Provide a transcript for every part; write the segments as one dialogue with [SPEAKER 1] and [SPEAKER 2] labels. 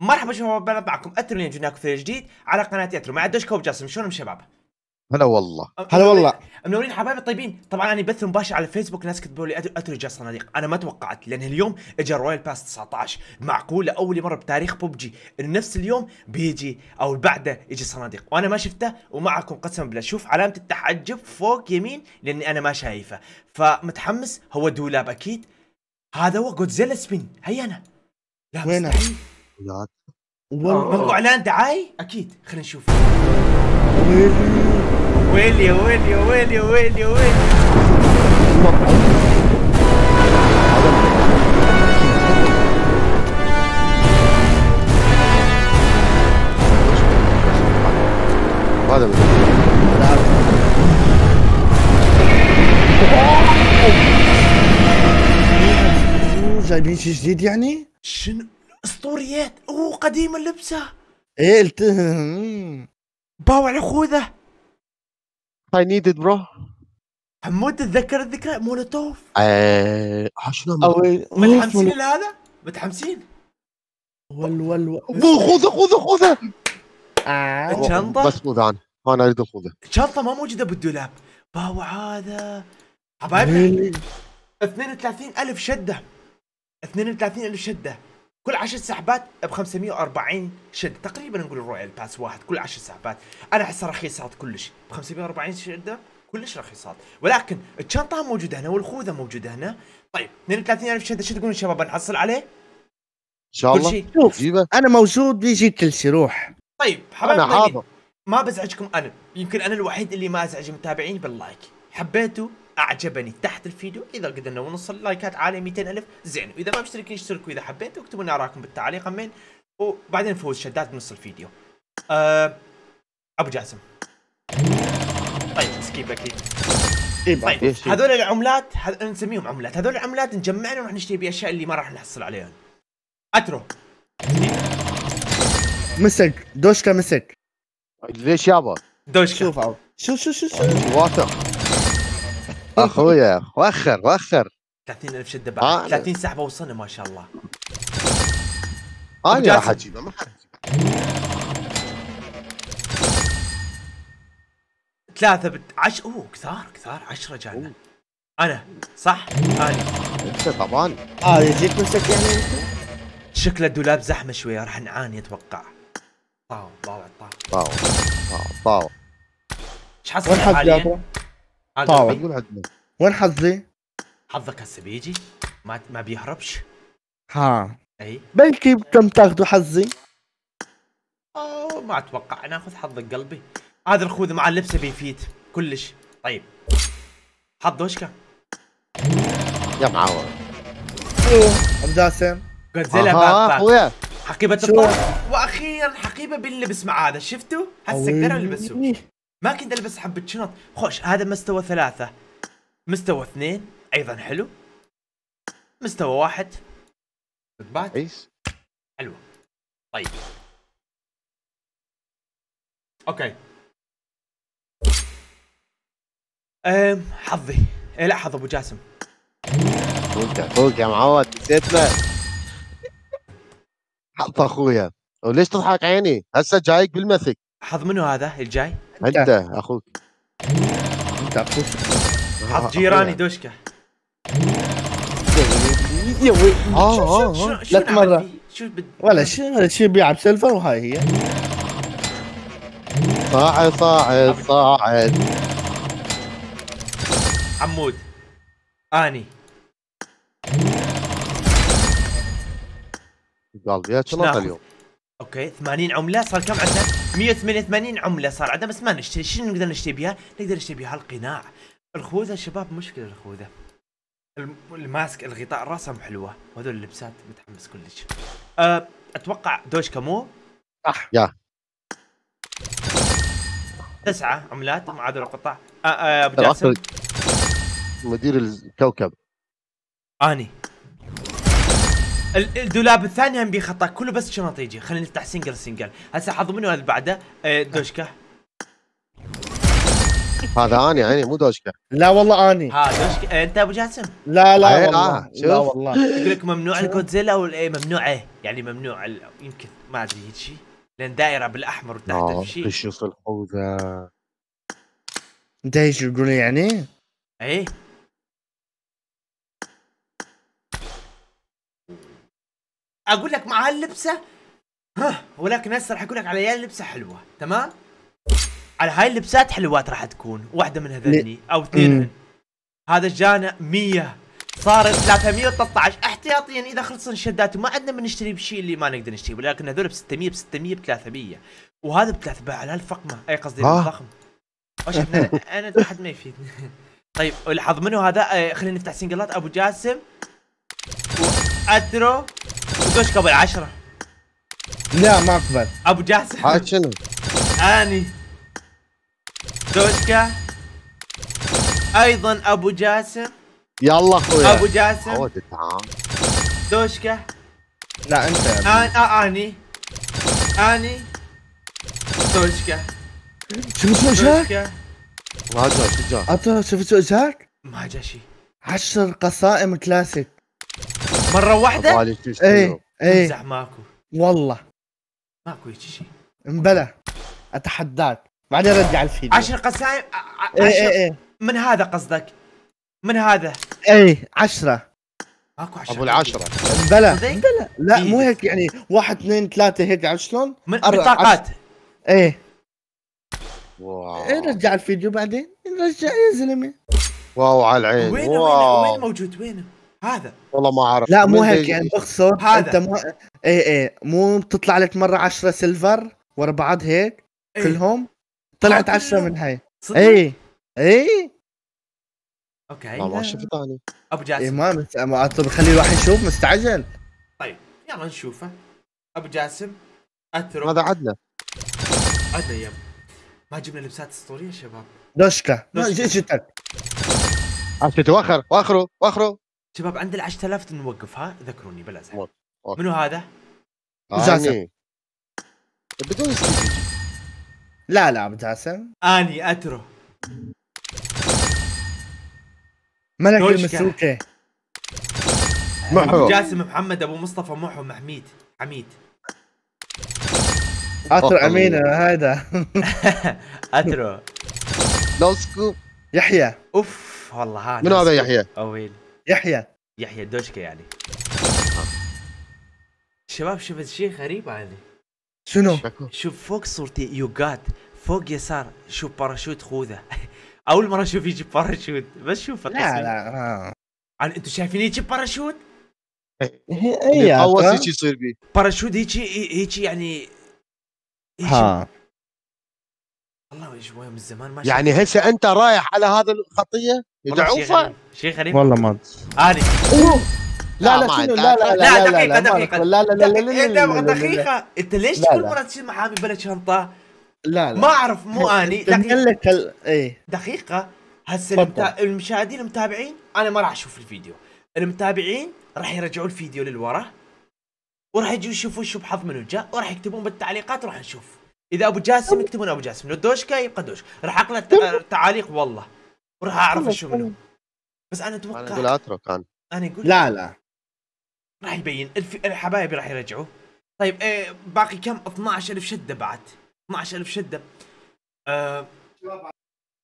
[SPEAKER 1] مرحبا شباب معكم اترو لين جيناكم في جديد على قناه اترو مع الدوش وجاسم جاسم شلونهم شباب؟
[SPEAKER 2] هلا والله هلا والله
[SPEAKER 1] منورين حبايبي الطيبين طبعا انا بث مباشر على الفيسبوك ناس كتبوا لي اترو جا صناديق انا ما توقعت لان اليوم اجى رويال باس 19 معقوله اول مره بتاريخ بوبجي انه نفس اليوم بيجي او بعده يجي صناديق وانا ما شفته ومعكم قسما بالله شوف علامه التحجب فوق يمين لاني انا ما شايفه فمتحمس هو دولاب اكيد هذا هو جودزيلا سبين هيا انا لا التحديات ماكو اعلان آه، آه. دعاي؟ اكيد خلينا نشوف ويلي ويلي ويلي ويلي ويلي
[SPEAKER 2] هذا جايبين شيء جديد يعني؟ شنو
[SPEAKER 1] اسطوريات اوه قديمه اللبسه
[SPEAKER 2] ايه قلت باو على خوذه
[SPEAKER 1] اي نيدد برو حمود تتذكر الذكرى مولوتوف
[SPEAKER 2] ايه شنو متحمسين لهذا؟
[SPEAKER 1] متحمسين؟ ول ول ول خوذة خوذة خوذة آه. الشنطه بس
[SPEAKER 2] خوذة انا انا اريد الخوذه
[SPEAKER 1] الشنطه ما موجوده بالدولاب باو هذا حبايبنا 32000 شده 32000 شده كل 10 سحبات ب 540 شده تقريبا نقول الرويال باس واحد كل 10 سحبات انا احسها رخيصات كلش ب 540 شده كلش رخيصات ولكن الشنطه موجوده هنا والخوذه موجوده هنا طيب 32000 شده شو تقولون شباب نحصل عليه؟ ان شاء الله كل شيء شوف
[SPEAKER 2] انا موجود بيجي كل شيء روح
[SPEAKER 1] طيب حبايب انا حاضر ما بزعجكم انا يمكن انا الوحيد اللي ما ازعج متابعيني باللايك حبيتوا اعجبني تحت الفيديو اذا قدرنا ونوصل لايكات عاليه 200 الف زين واذا ما مشتركين اشتركوا اذا حبيتوا اكتبوا لنا اراءكم بالتعليق امين وبعدين نفوز شدات بنص الفيديو أه ابو جاسم طيب سكيب اكيد
[SPEAKER 2] إيه، طيب هذول
[SPEAKER 1] العملات هذ... نسميهم عملات هذول العملات نجمعنا ونروح نشتري باشياء اللي ما راح نحصل عليها اترو
[SPEAKER 2] مسك دوشكا مسك ليش يابا دوشكا شوف شوف شوف شوف واثق اخويا وخر وخر
[SPEAKER 1] 30000 شده بعد 30 سحبه وصلنا ما شاء الله
[SPEAKER 2] انا راح اجيبه ما حد
[SPEAKER 1] ثلاثة بت... عش... اوه كثار كثار 10 جانا انا صح؟ انا طبعا اه يجيك مسك يعني شكل الدولاب زحمة شوية راح نعاني اتوقع طاو طاو طاو طاو طاو ايش حصل طاوع
[SPEAKER 2] وين حظي؟
[SPEAKER 1] حظك هسه بيجي ما ما بيهربش ها اي
[SPEAKER 2] بلكي كم تاخذوا حظي؟
[SPEAKER 1] اوه ما اتوقع انا اخذ حظك قلبي هذا الخوذ مع اللبسه بيفيد كلش طيب حظه ايش كان؟ يا معاور ايوه
[SPEAKER 2] ام جاسم؟ جودزيلا باك اخويا حقيبة الطاق
[SPEAKER 1] واخيرا حقيبة باللبس مع هذا شفتوا؟ هسه قدروا يلبسوه ما كنت البس حبة شنط خوش هذا مستوى ثلاثة مستوى اثنين ايضا حلو مستوى واحد رتبات ايش حلوة طيب اوكي أم حظي إيه حظ ابو جاسم
[SPEAKER 2] فوق فوق يا معود نسيتنا حظ اخويا وليش تضحك عيني هسه جايك بالمثل
[SPEAKER 1] حظ منو هذا الجاي؟
[SPEAKER 2] انت اخوك انت اخوك
[SPEAKER 1] حط آه، جيراني دوشكا يا ويلي آه، آه، لا تمرة
[SPEAKER 2] ولا شيء ولا شيء بيلعب سيلفر وهاي هي صاعد صاعد صاعد
[SPEAKER 1] عمود اني
[SPEAKER 2] قال يا اليوم
[SPEAKER 1] اوكي 80 عمله صار كم عندنا؟ 188 عمله صار عندنا بس ما نشتري شنو نقدر نشتري بها؟ نقدر نشتري بها القناع الخوذه شباب مشكله الخوذه الماسك الغطاء الرسم حلوه وهذول اللبسات متحمس كلش أه، اتوقع دوشكا مو صح يا تسعة عملات مع هذول القطع أه، أه، ابو جاسم
[SPEAKER 2] مدير الكوكب
[SPEAKER 1] اني الدولاب الثاني هم بيخطا كله بس شنط يجي خلينا نفتح سنجل سنجل هسه حظ منو هذا بعده آه، دوشكا
[SPEAKER 2] دوشكه هذا اني اني مو دوشكا لا والله اني ها
[SPEAKER 1] دوشكا آه، انت ابو جاسم لا لا إيه، والله آه. لا والله يقول لك ممنوع الجودزيلا ممنوع ايه يعني ممنوع ال... يمكن ما ادري هيك شيء لان دائره بالاحمر وتحت آه، شيء
[SPEAKER 2] شوف الحوزه انت ايش تقول يعني؟
[SPEAKER 1] ايه اقول لك مع هاللبسه ها ولكن هسه راح اقول لك على لبسه حلوه تمام على هاي اللبسات حلوات راح تكون واحده من هذني او اثنين هذا جانا 100 صارت 313 احتياطيا اذا خلصنا الشدات وما عندنا من نشتري بشيء اللي ما نقدر نشتريه ولكن هذول ب 600 ب 600 ب 300 وهذا ب 300 على الفقمه اي قصدي آه. الضخم انا انا حد ما يفيدني طيب الحظ منو هذا أه، خلينا نفتح سنجلات ابو جاسم واترو قوش ابو العشرة لا ما اقبل ابو جاسم هاي شنو؟ اني دوشكا ايضا ابو جاسم يلا اخوي ابو جاسم دوشكا لا انت يا أن... آه اني اني دوشكا شو اسمه شاك؟
[SPEAKER 2] ما جا شو جا؟ انت شفت شاك؟ ما جا شيء عشر قصائم كلاسيك مرة واحدة؟ ايه ايه امزح ماكو والله
[SPEAKER 1] ماكو هيك شيء امبلى اتحداك بعدين رجع الفيديو عشر قسائم إيه، إيه، عشر ايه ايه من هذا قصدك من هذا ايه
[SPEAKER 2] عشرة ماكو عشرة ابو العشرة امبلى امبلى لا إيه. مو هيك يعني واحد اثنين ثلاثة هيك عرفت شلون؟ من بطاقات ايه واو ايه رجع الفيديو بعدين رجع يا زلمه واو على العين وينه وينه وين
[SPEAKER 1] موجود وينه؟
[SPEAKER 2] هذا والله ما اعرف لا مو هيك يعني بخسر هذا انت مو اي اي مو بتطلع لك مره 10 سيلفر ورا بعض هيك إيه؟ كلهم طلعت 10 من هاي اي اي إيه.
[SPEAKER 1] اوكي ما شفت انا ابو جاسم
[SPEAKER 2] اي ما خلي الواحد يشوف مستعجل
[SPEAKER 1] طيب يلا نشوفه ابو جاسم اترك هذا عدنا عدنا يم ما جبنا لبسات اسطوريه شباب
[SPEAKER 2] دوشكا دوشكا جيتك
[SPEAKER 1] عرفت واخر واخره واخره شباب عند ال 10000 نوقف ها ذكروني بلا زحمه منو هذا؟ جاسم
[SPEAKER 2] بدون لا لا ابو جاسم
[SPEAKER 1] اني اترو
[SPEAKER 2] ملك المسوكه
[SPEAKER 1] محو جاسم محمد ابو مصطفى محو محميد حميد اترو امين
[SPEAKER 2] هذا
[SPEAKER 1] اترو لو سكوب يحيى اوف والله هذا منو هذا يحيى اويلي يحيى يحيى الدوشكا يعني آه. شباب شفت شيء غريب هذه شنو؟ شوف فوق صورتي يو جات فوق يسار شوف باراشوت خوذه اول مره اشوف يجي باراشوت بس شوف لا لا لا آه. عن انتم شايفين يجي باراشوت؟ اي اول شيء يصير بي باراشوت هيك هيك يعني هيجي. ها والله شوي من زمان ما يعني هسه انت رايح على هذا الخطيه مدعوفه شيء غريب والله ما ادري
[SPEAKER 2] لا لا لا لا لا لا دقيقة دقيقة لا لا لا دقيقة انت ليش كل مرة
[SPEAKER 1] تشيل محامي بلا شنطة؟ لا لا ما اعرف مو اني دقيقة ايه دقيقة هسه المشاهدين المتابعين انا ما راح اشوف الفيديو المتابعين راح يرجعوا الفيديو للورا وراح يجوا يشوفوا شو بحظ منو جاء وراح يكتبون بالتعليقات وراح نشوف اذا ابو جاسم يكتبون ابو جاسم لو دوشكا يبقى دوشكا راح اقرا التعاليق والله وراح اعرف شو منو بس انا اتوقع انا اقول اترك انا انا اقول لا لا راح يبين الف... الحبايب راح يرجعوا طيب إيه باقي كم 12000 شده بعد 12000 شده آه...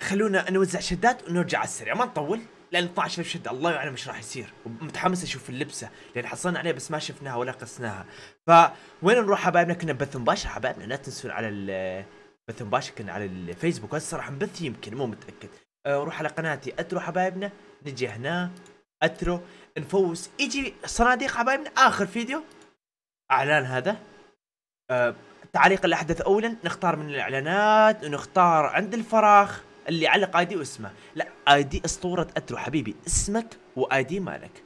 [SPEAKER 1] خلونا نوزع شدات ونرجع على السريع ما نطول لان 12000 شده الله يعلم ايش راح يصير ومتحمس اشوف اللبسه لان حصلنا عليها بس ما شفناها ولا قسناها فوين نروح حبايبنا كنا بث مباشر حبايبنا لا تنسون على بث مباشر كنا على الفيسبوك راح نبث يمكن مو متاكد آه روح على قناتي اترو حبايبنا نجي هنا اترو نفوز يجي صناديق حبايبنا اخر فيديو اعلان هذا أه تعليق الاحدث اولا نختار من الاعلانات ونختار عند الفراغ اللي علق اي دي واسمه لا اي دي اسطوره اترو حبيبي اسمك واي دي مالك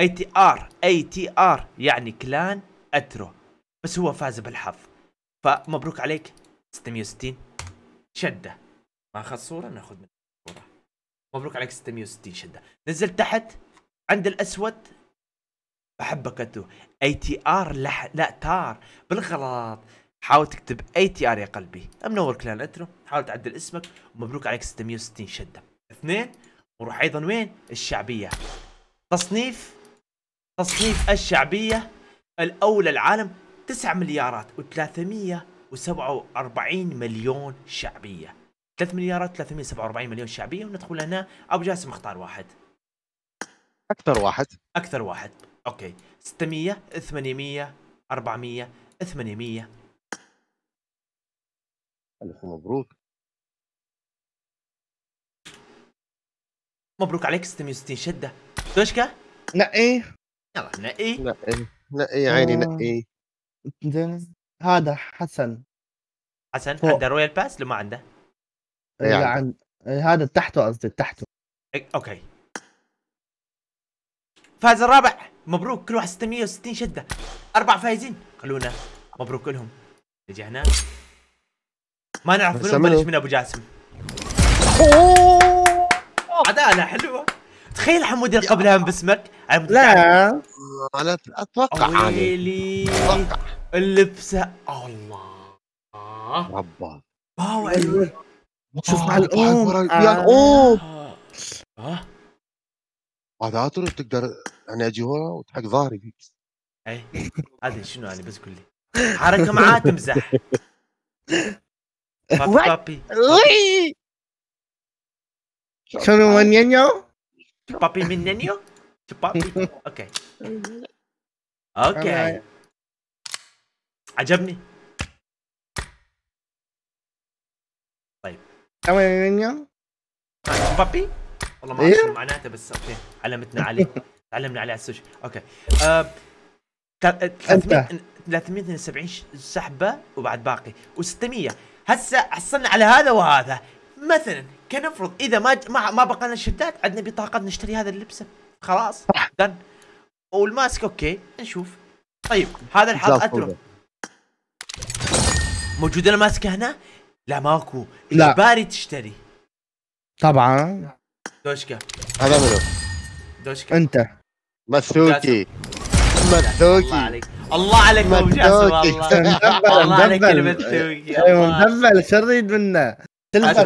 [SPEAKER 1] اي تي ار اي تي ار يعني كلان اترو بس هو فاز بالحظ فمبروك عليك 660 شده ما اخذ صوره ناخذ منها مبروك عليك 660 شده نزل تحت عند الاسود احبك انتو اي تي ار لح... لا تار بالغلط حاول تكتب اي تي ار يا قلبي منور كلان انترو حاول تعدل اسمك مبروك عليك 660 شده اثنين وروح ايضا وين الشعبيه تصنيف تصنيف الشعبيه الاولى العالم 9 مليارات و347 مليون شعبيه 3 مليارات 347 مليون شعبيه وندخل هنا ابو جاسم اختار واحد اكثر واحد اكثر واحد اوكي 600 800 400 800
[SPEAKER 2] الف مبروك
[SPEAKER 1] مبروك عليك 660 شده دوشكا
[SPEAKER 2] نقي إيه.
[SPEAKER 1] يلا نقي نقي
[SPEAKER 2] نقي يا عيني آه. إيه. نقي هذا حسن
[SPEAKER 1] حسن عنده رويال باس لو ما عنده يعني. عن
[SPEAKER 2] يعني. هذا تحته قصدي تحته
[SPEAKER 1] إيه، اوكي فاز الرابع مبروك كل واحد 660 شده اربع فايزين خلونا مبروك لهم نجي هنا ما نعرف منو بلش من ابو جاسم اوه عداله حلوه تخيل حمودي قبلها باسمك لا انا اتوقع ويلي اللبسه الله
[SPEAKER 2] ربا باو شوف مع آه. الام آه. يا الام ها هذا اترك تقدر يعني اجي ورا وتحك ظهري فيك
[SPEAKER 1] اي هذا شنو يعني بس قول لي
[SPEAKER 2] حركه معاه تمزح بابي شنو من
[SPEAKER 1] نينيو بابي من نينيو بابي اوكي اوكي عجبني مبابي والله ما إيه؟ اعرف شو معناته بس اوكي علمتنا عليه تعلمنا عليه على السوشي اوكي آه... 372 آه، سحبه وبعد باقي و600 هسه حصلنا على هذا وهذا مثلا كنفرض اذا ما ما, ما بقى لنا شدات عندنا بطاقه نشتري هذا اللبسه خلاص دن والماسك اوكي نشوف طيب هذا الحظ اترك موجود الماسك هنا لا ماكو لا. اجباري تشتري
[SPEAKER 2] طبعا
[SPEAKER 1] دوشكا هذا منو؟ دوشكا
[SPEAKER 2] انت مسوكي مسوكي الله
[SPEAKER 1] عليك الله عليك الله عليك كلمة توكي
[SPEAKER 2] ايوه مدبل شو نريد منه؟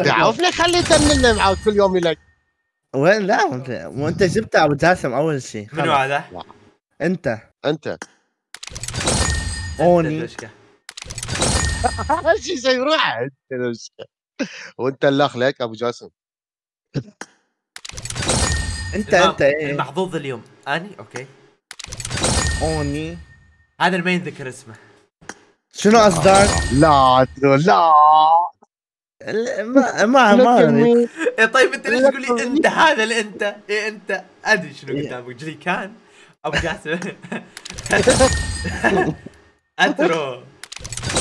[SPEAKER 2] تعرف لي خليته من معاود كل يوم لك وين لا وانت جبته ابو جاسم اول شيء منو هذا؟ انت انت اوني ماشي زي واحد إيه وانت الاخ ليك ابو جاسم
[SPEAKER 1] انت انت ايه المحظوظ اليوم اني اوكي اوني هذا ما ذكر اسمه
[SPEAKER 2] شنو قصدك؟ لا تقول لا ما ما ما
[SPEAKER 1] إيه، طيب انت ليش تقول لي انت هذا اللي انت إيه انت ادري شنو إيه. قدامك جري كان ابو جاسم اترو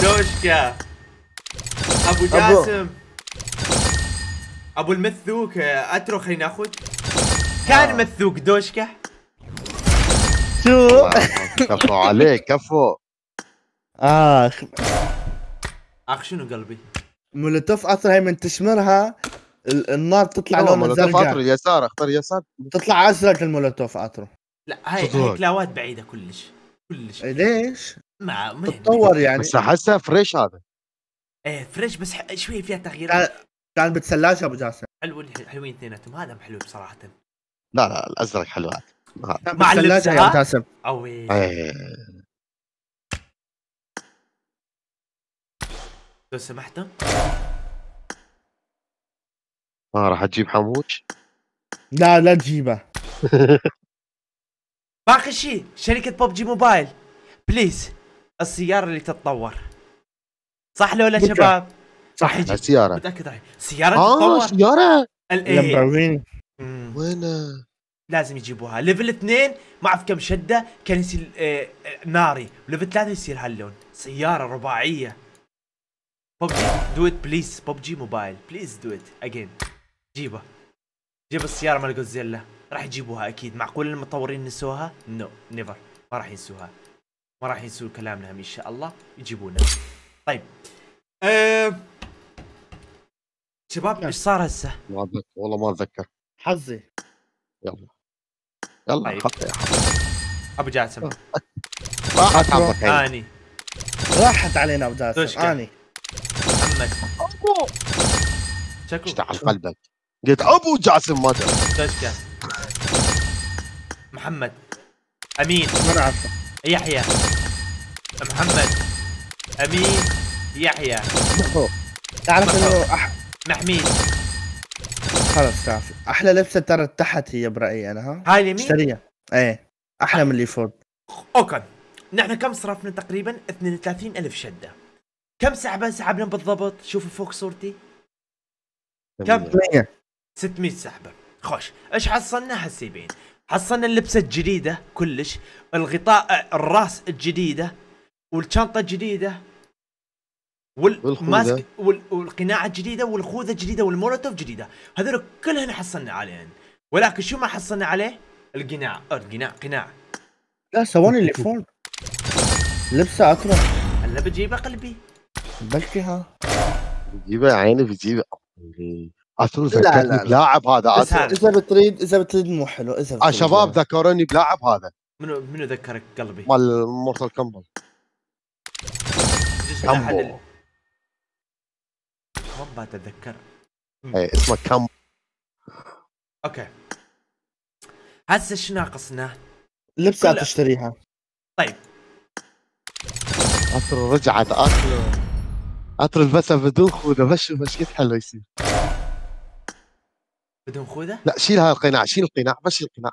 [SPEAKER 1] دوشكا ابو جاسم ابو المثوك اترو خلينا ناخذ كان آه. مثوك دوشكا
[SPEAKER 2] شو كفو عليك كفو اخ آه.
[SPEAKER 1] اخ شنو قلبي
[SPEAKER 2] مولوتوف اثر هي من تشمرها النار تطلع لونها مولوتوف اثر
[SPEAKER 1] يسار اختار يسار
[SPEAKER 2] تطلع ازرق المولوتوف اترو
[SPEAKER 1] لا هاي هاي كلاوات بعيده كلش
[SPEAKER 2] كلش ليش؟ مع يعني تطور يعني بس احسها فريش هذا
[SPEAKER 1] ايه فريش بس شويه فيها تغييرات كان بالثلاجه ابو جاسم حلو حلوين اثنيناتهم هذا حلو بصراحه
[SPEAKER 2] لا لا الازرق حلو هذا مع الثلاجه يا ابو جاسم قوي إيه. لو سمحتم ما راح تجيب حموش لا لا تجيبه
[SPEAKER 1] باقي شيء شركه ببجي موبايل بليز السياره اللي تتطور صح لو لا شباب
[SPEAKER 2] صح السياره متاكد
[SPEAKER 1] عليه سياره آه تتطور سياره لامبورجيني وين لازم يجيبوها ليفل اثنين ما اعرف كم شده كان يصير آه, آه، ناري وليفل ثلاثه يصير هاللون سياره رباعيه ببجي دو ات بليز ببجي موبايل بليز دو ات اجين جيبه جيب السياره مال جودزيلا راح يجيبوها اكيد معقول المطورين نسوها؟ نو no, نيفر ما راح ينسوها ما راح ينسوا كلامنا ان شاء الله يجيبونه طيب أه... شباب ايش صار
[SPEAKER 2] هسه؟ ما اتذكر والله ما اتذكر حظي يلا يلا طيب. حطي ابو جاسم
[SPEAKER 1] راحت عمك اني
[SPEAKER 2] راحت علينا ابو جاسم اني محمد ابو شكو اشتعل قلبك قلت ابو جاسم ما
[SPEAKER 1] محمد امين ما يحيى محمد امين يحيى تعرف انه محمين محميد
[SPEAKER 2] خلص تعرف احلى لبسه ترى تحت هي برايي انا ها هاي اليمين اشتريها ايه احلى من اللي فوق
[SPEAKER 1] اوكي نحن كم صرفنا تقريبا 32 الف شده كم سحبا سحبنا بالضبط شوفوا فوق صورتي كم 600 سحبه خوش ايش حصلنا هسيبين حصلنا اللبسه الجديده كلش الغطاء الراس الجديده والشنطه الجديده والماسك والقناعه الجديده والخوذه الجديده والمولوتوف جديده هذول كلهن حصلنا عليهن ولكن شو ما حصلنا عليه القناع القناع قناع
[SPEAKER 2] لا سووني اللي فوق لبسه اكره
[SPEAKER 1] هلا بجيبها قلبي
[SPEAKER 2] بلكي ها يا عيني بجيبها اثرو ذكرني بلاعب هذا اذا بتريد اذا بتريد مو حلو اذا آه، بتريد شباب ذكروني بلاعب هذا
[SPEAKER 1] منو منو ذكرك قلبي؟
[SPEAKER 2] مال مورتال كمبل
[SPEAKER 1] كمبل ما اتذكر
[SPEAKER 2] اي اسمه كم
[SPEAKER 1] اوكي هسه ايش ناقصنا؟ لبسه تشتريها طيب
[SPEAKER 2] عطر رجعت عطر البسه بدون خوذه وده بش حلو يصير بدون خوذه؟ لا شيل هاي القناع شيل القناع بس شيل القناع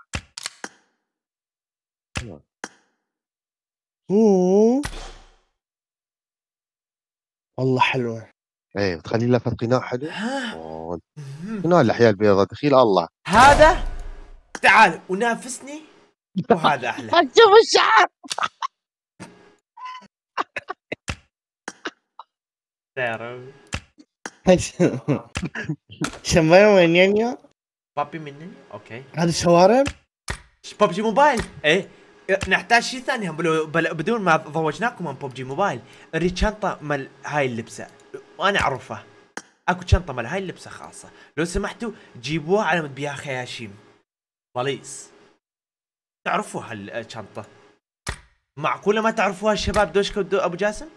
[SPEAKER 2] اوه والله حلوه ايه تخلي لها قناع حلو شنو الاحياء البيضاء دخيل الله
[SPEAKER 1] هذا تعال ونافسني وهذا احلى شوف الشعر تعرف
[SPEAKER 2] شمبانو ونيانيا
[SPEAKER 1] بابي مني اوكي
[SPEAKER 2] هذه الشوارع
[SPEAKER 1] ببجي موبايل ايه نحتاج شيء ثاني بدون ما ضوجناكم من ببجي موبايل اريد شنطه مال هاي اللبسه وانا اعرفها اكو شنطه مال هاي اللبسه خاصه لو سمحتوا جيبوها على مود بيها خياشيم بليز تعرفوا هالشنطه معقوله ما تعرفوها الشباب دوشكو ابو جاسم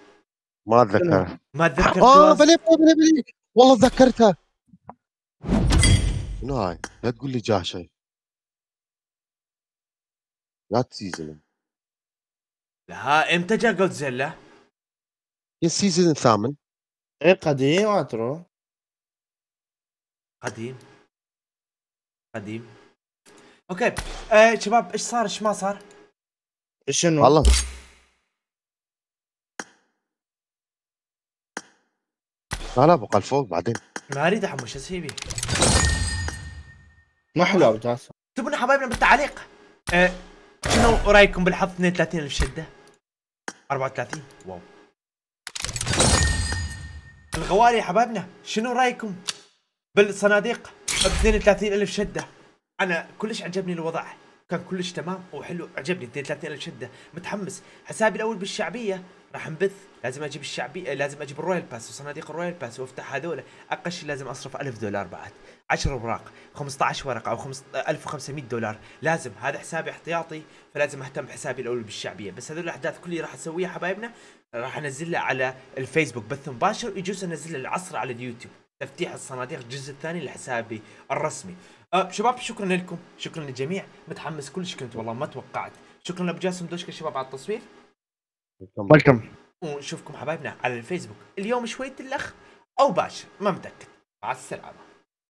[SPEAKER 2] ما اتذكر
[SPEAKER 1] ما اتذكر اه بلي
[SPEAKER 2] بلي بلي والله تذكرتها شنو هاي؟ لا تقول لي جاشة لا تسيزن
[SPEAKER 1] لا امتى جا جودزيلا؟
[SPEAKER 2] السيزون الثامن اي قديم اترو
[SPEAKER 1] قديم قديم اوكي آه شباب ايش صار ايش ما صار؟ شنو؟ والله
[SPEAKER 2] لا لا بقى الفوق بعدين
[SPEAKER 1] ما اريد احمش اسيبي
[SPEAKER 2] ما حلو ابو جاسم
[SPEAKER 1] اكتبوا حبايبنا بالتعليق أه شنو رايكم بالحظ 32 الف شده 34 واو الغوالي يا حبايبنا شنو رايكم بالصناديق ب 32 الف شده انا كلش عجبني الوضع كان كلش تمام وحلو عجبني 32 الف شده متحمس حسابي الاول بالشعبيه راح نبث لازم اجيب الشعبي لازم اجيب الرويال باس وصناديق الرويال باس وافتح هذول اقل شيء لازم اصرف 1000 دولار بعد 10 اوراق 15 ورقه او 1500 دولار لازم هذا حسابي احتياطي فلازم اهتم بحسابي الاول بالشعبيه بس هذول الاحداث كلها راح اسويها حبايبنا راح انزلها على الفيسبوك بث مباشر يجوز انزلها العصر على اليوتيوب تفتيح الصناديق الجزء الثاني لحسابي الرسمي أه شباب شكرا لكم شكرا للجميع متحمس كلش كنت والله ما توقعت شكرا لابو جاسم دوشكا شباب على التصوير ويلكم ونشوفكم حبايبنا على الفيسبوك اليوم شويه الاخ او باش ما متاكد مع السلامه